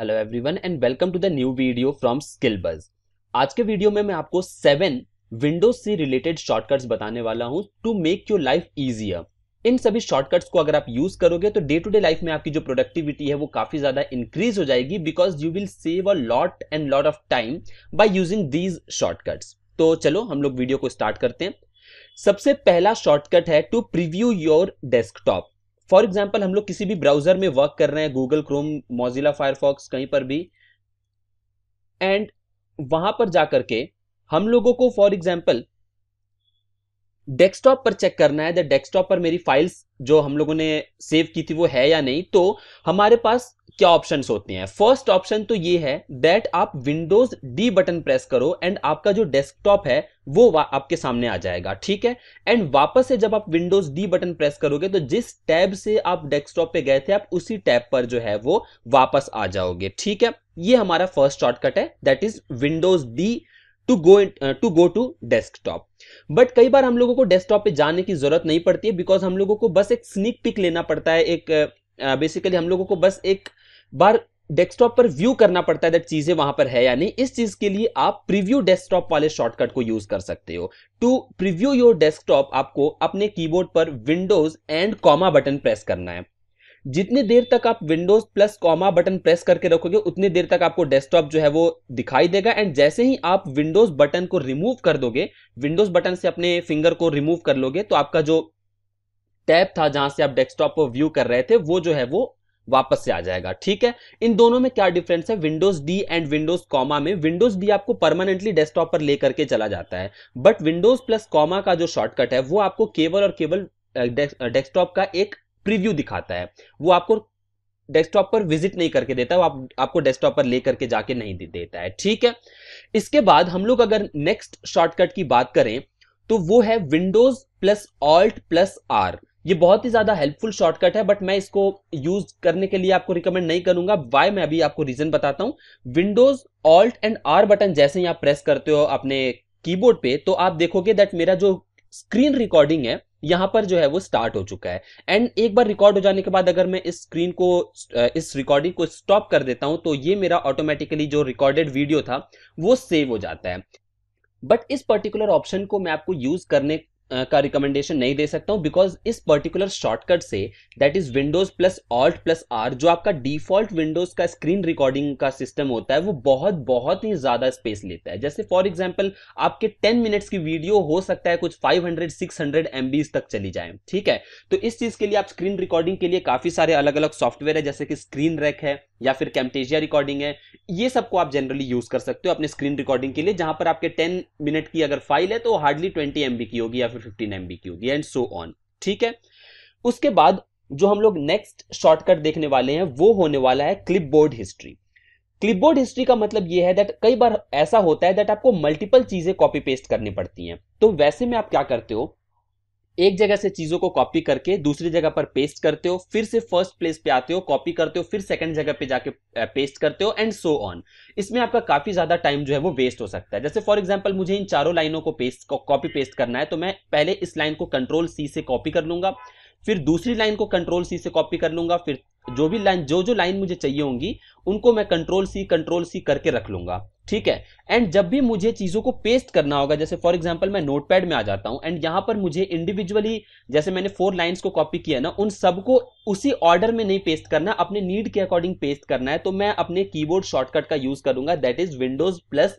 hello everyone and welcome to the new video from skill buzz आज के video में मैं आपको सेवन विंडोज से रिलेटेड शॉर्टकट्स बताने वाला हूं to make your life easier इन सभी शॉर्टकट्स को अगर आप यूज करोगे तो डे टू डे लाइफ में आपकी जो प्रोडक्टिविटी है वो काफी ज्यादा इंक्रीज हो जाएगी because you will save a lot and lot of time by using these shortcuts तो चलो हम लोग वीडियो को स्टार्ट करते हैं सबसे पहला शॉर्टकट है to preview your desktop for example हम लोग किसी भी ब्राउजर में वर्क कर रहे हैं गूगल क्रोम मोजिला फायरफॉक्स कहीं पर भी एंड वहां पर जाकर के हम लोगों को फॉर एग्जाम्पल डेस्कटॉप पर चेक करना है डेस्कटॉप पर मेरी फाइल्स जो हम लोगों ने सेव की थी वो है या नहीं तो हमारे पास क्या ऑप्शंस होते हैं फर्स्ट ऑप्शन तो ये है दैट आप विंडोज डी बटन प्रेस करो एंड आपका जो डेस्कटॉप है वो आपके सामने आ जाएगा ठीक है एंड वापस से जब आप विंडोज डी बटन प्रेस करोगे तो जिस टैब से आप डेस्कटॉप पे गए थे आप उसी टैब पर जो है वो वापस आ जाओगे ठीक है ये हमारा फर्स्ट शॉर्टकट है that is windows D to go to go to desktop but कई बार हम लोगों को डेस्कटॉप पे जाने की जरूरत नहीं पड़ती है बिकॉज हम लोगों को बस एक स्निक पिक लेना पड़ता है एक बेसिकली uh, uh हम लोगों को बस एक बार डेस्कटॉप पर व्यू करना पड़ता है दैट चीजें वहां पर है या नहीं इस चीज के लिए आप प्रीव्यू डेस्कटॉप वाले शॉर्टकट को यूज कर सकते हो टू प्रीव्यू योर डेस्कटॉप आपको अपने कीबोर्ड पर windows and comma button press करना है जितनी देर तक आप windows plus comma button press करके रखोगे उतनी देर तक आपको डेस्कटॉप जो है वो दिखाई देगा एंड जैसे ही आप विंडोज बटन को रिमूव कर दोगे विंडोज बटन से अपने फिंगर को रिमूव कर लोगे तो आपका जो टैब था जहां से आप डेस्कटॉप को व्यू कर रहे थे वो जो है वो वापस से आ जाएगा ठीक है इन दोनों में क्या डिफरेंस है windows D and windows comma में विंडोज डी आपको परमानेंटली डेस्कटॉप पर लेकर के चला जाता है बट विंडोज प्लस कॉमा का जो शॉर्टकट है वो आपको केवल और केवल डेस्कटॉप का एक प्रीव्यू दिखाता है वो आपको डेस्कटॉप पर विजिट नहीं करके देता वो आप, आपको डेस्कटॉप पर लेकर के जाके नहीं देता है ठीक है इसके बाद हम लोग अगर नेक्स्ट शॉर्टकट की बात करें तो वो है windows plus alt plus R ये बहुत ही ज्यादा हेल्पफुल शॉर्टकट है बट मैं इसको यूज करने के लिए आपको रिकमेंड नहीं करूंगा वाई मैं अभी आपको रीजन बताता हूँ windows alt and R button जैसे ही आप प्रेस करते हो अपने कीबोर्ड पे तो आप देखोगे दैट मेरा जो स्क्रीन रिकॉर्डिंग है यहां पर जो है वो स्टार्ट हो चुका है एंड एक बार रिकॉर्ड हो जाने के बाद अगर मैं इस स्क्रीन को इस रिकॉर्डिंग को स्टॉप कर देता हूं तो ये मेरा ऑटोमेटिकली जो रिकॉर्डेड वीडियो था वो सेव हो जाता है बट इस पर्टिकुलर ऑप्शन को मैं आपको यूज करने का रिकमेंडेशन नहीं दे सकता हूँ बिकॉज इस पर्टिकुलर शॉर्टकट से that is windows plus alt plus R जो आपका डिफॉल्ट विंडोज का स्क्रीन रिकॉर्डिंग का सिस्टम होता है वो बहुत बहुत ही ज्यादा स्पेस लेता है जैसे फॉर एग्जाम्पल आपके टेन मिनट्स की वीडियो हो सकता है कुछ five hundred six hundred MBs तक चली जाए ठीक है तो इस चीज के लिए आप स्क्रीन रिकॉर्डिंग के लिए काफी सारे अलग अलग सॉफ्टवेयर है जैसे कि स्क्रीन रैक है या फिर कैमटेजिया रिकॉर्डिंग है ये सबको आप जनरली यूज कर सकते हो अपने स्क्रीन रिकॉर्डिंग के लिए जहां पर आपके 10 मिनट की अगर फाइल है तो हार्डली 20 एमबी की होगी या फिर 15 एमबी की होगी एंड सो ऑन ठीक है उसके बाद जो हम लोग नेक्स्ट शॉर्टकट देखने वाले हैं वो होने वाला है क्लिप हिस्ट्री क्लिप हिस्ट्री का मतलब ये है दैट कई बार ऐसा होता है दैट आपको मल्टीपल चीजें कॉपी पेस्ट करनी पड़ती हैं तो वैसे में आप क्या करते हो एक जगह से चीजों को कॉपी करके दूसरी जगह पर पेस्ट करते हो फिर से फर्स्ट प्लेस पे आते हो कॉपी करते हो फिर सेकंड जगह पे जाके पेस्ट करते हो एंड सो ऑन इसमें आपका काफी ज्यादा टाइम जो है वो वेस्ट हो सकता है जैसे फॉर एग्जाम्पल मुझे इन चारों लाइनों को पेस्ट कॉपी पेस्ट करना है तो मैं पहले इस लाइन को कंट्रोल सी से कॉपी कर लूंगा फिर दूसरी लाइन को कंट्रोल सी से कॉपी कर लूंगा फिर जो भी लाइन जो जो लाइन मुझे चाहिए होंगी उनको मैं कंट्रोल सी कंट्रोल सी करके रख लूंगा ठीक है एंड जब भी मुझे चीजों को पेस्ट करना होगा जैसे फॉर एग्जाम्पल मैं नोटपैड में आ जाता हूं एंड यहां पर मुझे इंडिविजुअली जैसे मैंने फोर लाइंस को कॉपी किया ना उन सबको उसी ऑर्डर में नहीं पेस्ट करना अपने नीड के अकॉर्डिंग पेस्ट करना है तो मैं अपने कीबोर्ड शॉर्टकट का यूज करूंगा that is windows plus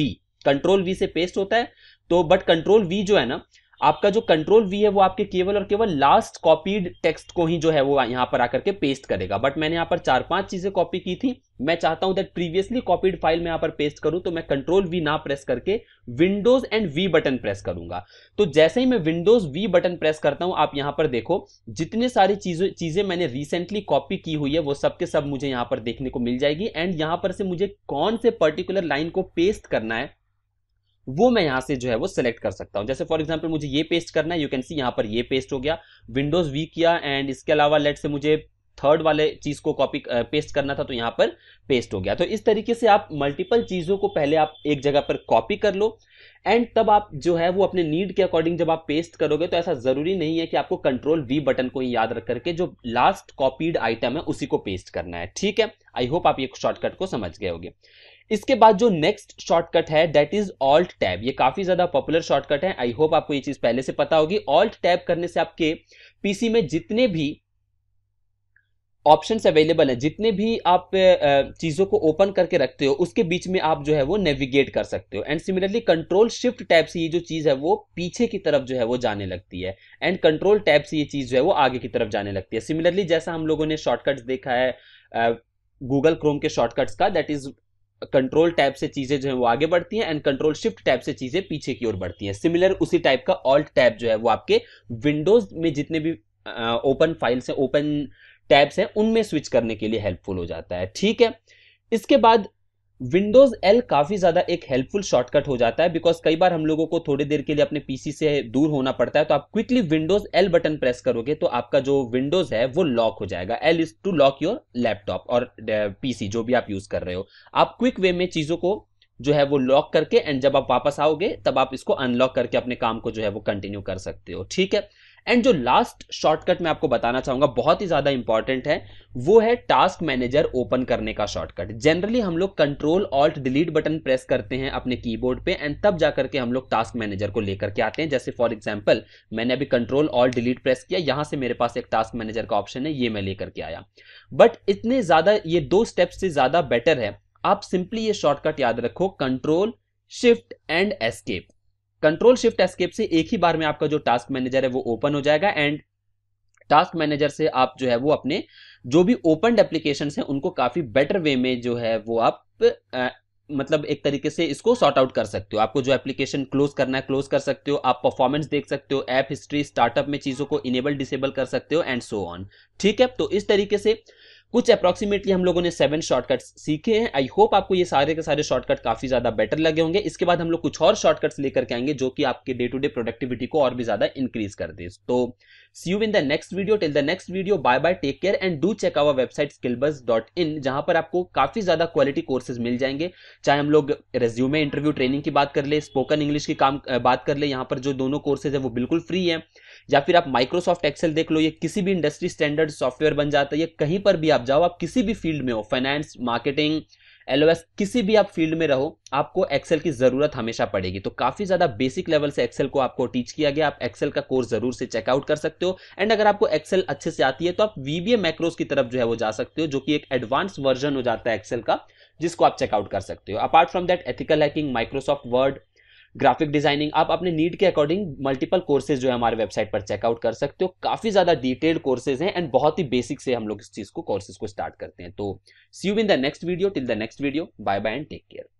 V control V से पेस्ट होता है तो बट कंट्रोल वी जो है ना आपका जो कंट्रोल वी है वो आपके केवल और केवल लास्ट कॉपीड टेक्स्ट को ही जो है वो यहाँ पर आकर के पेस्ट करेगा बट मैंने यहाँ पर चार पांच चीजें कॉपी की थी मैं चाहता हूं दैट प्रीवियसली कॉपीड फाइल में यहाँ पर पेस्ट करूं तो मैं कंट्रोल वी ना प्रेस करके windows and V button press करूंगा तो जैसे ही मैं विंडोज वी बटन प्रेस करता हूं आप यहां पर देखो जितने सारी चीजों चीजें मैंने रिसेंटली कॉपी की हुई है वो सब के सब मुझे यहां पर देखने को मिल जाएगी एंड यहां पर से मुझे कौन से पर्टिकुलर लाइन को पेस्ट करना है वो मैं यहां से जो है वो सिलेक्ट कर सकता हूं जैसे फॉर एग्जाम्पल मुझे ये पेस्ट करना है यू कैन सी यहां पर ये पेस्ट हो गया विंडोज वी किया एंड इसके अलावा लेट से मुझे थर्ड वाले चीज को कॉपी पेस्ट करना था तो यहां पर पेस्ट हो गया तो इस तरीके से आप मल्टीपल चीजों को पहले आप एक जगह पर कॉपी कर लो एंड तब आप जो है वो अपने नीड के अकॉर्डिंग जब आप पेस्ट करोगे तो ऐसा जरूरी नहीं है कि आपको कंट्रोल वी बटन को ही याद रख करके जो लास्ट कॉपीड आइटम है उसी को पेस्ट करना है ठीक है आई होप आप ये शॉर्टकट को समझ गए होगे इसके बाद जो नेक्स्ट शॉर्टकट है दैट इज ऑल्ट टैब ये काफी ज्यादा पॉपुलर शॉर्टकट है आई होप आपको ये चीज पहले से पता होगी ऑल्ट टैब करने से आपके पीसी में जितने भी ऑप्शंस अवेलेबल हैं जितने भी आप चीज़ों को ओपन करके रखते हो उसके बीच में आप जो है वो नेविगेट कर सकते हो and similarly control shift tab से ये जो चीज़ है वो पीछे की तरफ जो है वो जाने लगती है एंड कंट्रोल टैब से ये चीज़ जो है वो आगे की तरफ जाने लगती है सिमिलरली जैसा हम लोगों ने शॉर्टकट्स देखा है गूगल क्रोम के शॉर्टकट्स का दैट इज कंट्रोल टैब से चीजें जो है वो आगे बढ़ती हैं एंड कंट्रोल शिफ्ट टैब से चीजें पीछे की ओर बढ़ती हैं सिमिलर उसी टाइप का ऑल्ट टैब जो है वो आपके विंडोज में जितने भी ओपन फाइल्स हैं ओपन टैब्स हैं उनमें स्विच करने के लिए हेल्पफुल हो जाता है ठीक है इसके बाद विंडोज एल काफी ज्यादा एक हेल्पफुल शॉर्टकट हो जाता है बिकॉज कई बार हम लोगों को थोड़ी देर के लिए अपने पीसी से दूर होना पड़ता है तो आप quickly windows L button press करोगे तो आपका जो विंडोज है वो लॉक हो जाएगा L is to lock your laptop और पीसी जो भी आप यूज कर रहे हो आप क्विक वे में चीजों को जो है वो लॉक करके एंड जब आप वापस आओगे तब आप इसको अनलॉक करके अपने काम को जो है वो कंटिन्यू कर सकते हो ठीक है एंड जो लास्ट शॉर्टकट मैं आपको बताना चाहूंगा बहुत ही ज्यादा इंपॉर्टेंट है वो है टास्क मैनेजर ओपन करने का शॉर्टकट जनरली हम लोग control alt delete button press करते हैं अपने कीबोर्ड पे एंड तब जाकर के हम लोग टास्क मैनेजर को लेकर के आते हैं जैसे फॉर एग्जाम्पल मैंने अभी कंट्रोल ऑल्ट डिलीट प्रेस किया यहां से मेरे पास एक टास्क मैनेजर का ऑप्शन है ये मैं लेकर के आया बट इतने ज्यादा ये दो स्टेप से ज्यादा बेटर है आप सिंपली ये शॉर्टकट याद रखो control shift and escape control shift escape से एक ही बार में आपका जो टास्क मैनेजर है वो ओपन हो जाएगा एंड टास्क मैनेजर से आप जो है वो अपने जो भी ओपन एप्लीकेशन है उनको काफी बेटर वे में जो है वो आप आ, मतलब एक तरीके से इसको सॉर्ट आउट कर सकते हो आपको जो एप्लीकेशन क्लोज करना है क्लोज कर सकते हो आप परफॉर्मेंस देख सकते हो ऐप हिस्ट्री स्टार्टअप में चीजों को इनेबल डिसेबल कर सकते हो एंड सो ऑन ठीक है तो इस तरीके से कुछ अप्रॉक्सीमेटली हम लोगों ने सेवन शॉर्टकट्स सीखे हैं आई होप आपको ये सारे के सारे शॉर्टकट काफी ज्यादा बेटर लगे होंगे इसके बाद हम लोग कुछ और शॉर्टकट्स लेकर के आएंगे जो कि आपके डे टू डे प्रोडक्टिविटी को और भी ज्यादा इंक्रीज कर दे तो see you in the next video till the next video bye bye take care and do check our website skillbus dot in जहां पर आपको काफी ज्यादा क्वालिटी कोर्सेज मिल जाएंगे चाहे हम लोग रेज्यूमे इंटरव्यू ट्रेनिंग की बात कर ले स्पोकन इंग्लिश की काम बात कर ले यहाँ पर जो दोनों कोर्सेज है वो बिल्कुल फ्री है या फिर आप माइक्रोसॉफ्ट एक्सेल देख लो ये किसी भी इंडस्ट्री स्टैंडर्ड सॉफ्टवेयर बन जाता है ये कहीं पर भी आप जाओ आप किसी भी फील्ड में हो फाइनेंस मार्केटिंग एलओएस किसी भी आप फील्ड में रहो आपको एक्सेल की ज़रूरत हमेशा पड़ेगी तो काफ़ी ज़्यादा बेसिक लेवल से एक्सेल को आपको टीच किया गया आप एक्सेल का कोर्स ज़रूर से चेकआउट कर सकते हो एंड अगर आपको एक्सेल अच्छे से आती है तो आप वीबीए मैक्रोस की तरफ जो है वो जा सकते हो जो कि एक एडवांस वर्जन हो जाता है एक्सेल का जिसको आप चेकआउट कर सकते हो apart from that ethical hacking Microsoft Word graphic designing आप अपने नीड के अकॉर्डिंग मल्टीपल कोर्सेज जो है हमारे वेबसाइट पर चेकआउट कर सकते हो काफी ज्यादा डिटेल्ड कोर्सेज हैं एंड बहुत ही बेसिक से हम लोग इस चीज को कोर्सेज को स्टार्ट करते हैं तो see you in the next video till the next video bye bye and take care